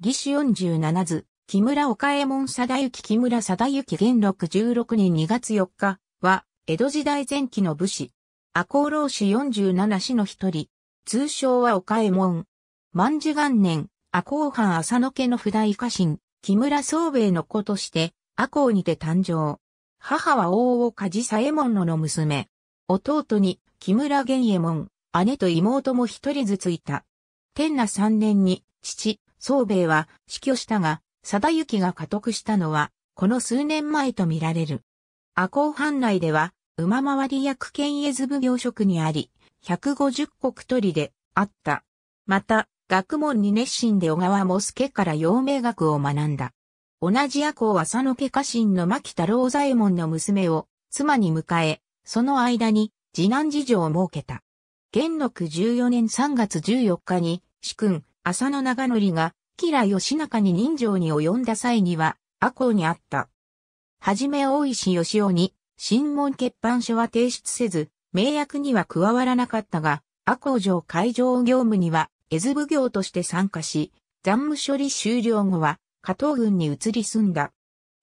義士十七図、木村岡右衛門貞行木村貞行元禄十六年二月四日は、江戸時代前期の武士。赤穂浪士四十七士の一人。通称は岡右衛門。万寿元年、赤穂藩浅野家の不代家臣、木村宗兵衛の子として、赤穂にて誕生。母は大尾梶左衛門のの娘。弟に木村玄右衛門、姉と妹も一人ずついた。天那三年に、父、宗兵衛は死去したが、貞行が家督したのは、この数年前とみられる。阿公藩内では、馬回り役兼絵図奉行職にあり、150国取りであった。また、学問に熱心で小川も助から陽明学を学んだ。同じ阿公は佐野家家臣の牧太郎左衛門の娘を妻に迎え、その間に次男次女を設けた。元禄14年3月14日に、主君、浅野長則が、吉良義仲に人情に及んだ際には、阿公にあった。はじめ大石義雄に、新問欠板書は提出せず、名役には加わらなかったが、阿公城会場業務には、絵図奉行として参加し、残務処理終了後は、加藤軍に移り住んだ。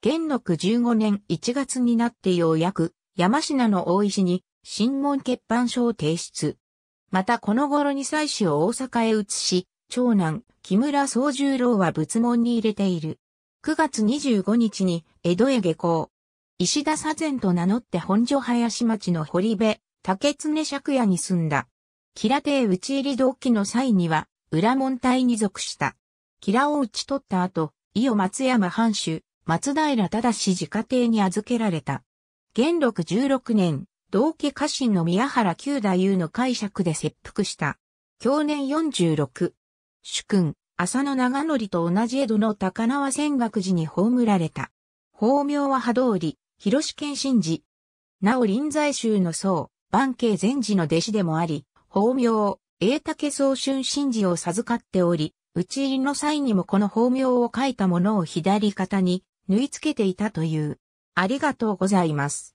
元禄15年1月になってようやく、山品の大石に、新問欠板書を提出。またこの頃に祭祀を大阪へ移し、長男、木村宗十郎は仏門に入れている。9月25日に江戸へ下校。石田左前と名乗って本所林町の堀部、竹常借屋に住んだ。吉良邸打ち入り同期の際には、裏門隊に属した。吉良を打ち取った後、伊予松山藩主、松平忠自家邸に預けられた。元禄16年、同期家臣の宮原九太夫の解釈で切腹した。去年46。主君、浅野長則と同じ江戸の高輪仙岳寺に葬られた。法名は波通り、広県神寺。なお臨済宗の僧、万慶禅寺の弟子でもあり、法名、永武宗春神寺を授かっており、討ち入りの際にもこの法名を書いたものを左肩に縫い付けていたという。ありがとうございます。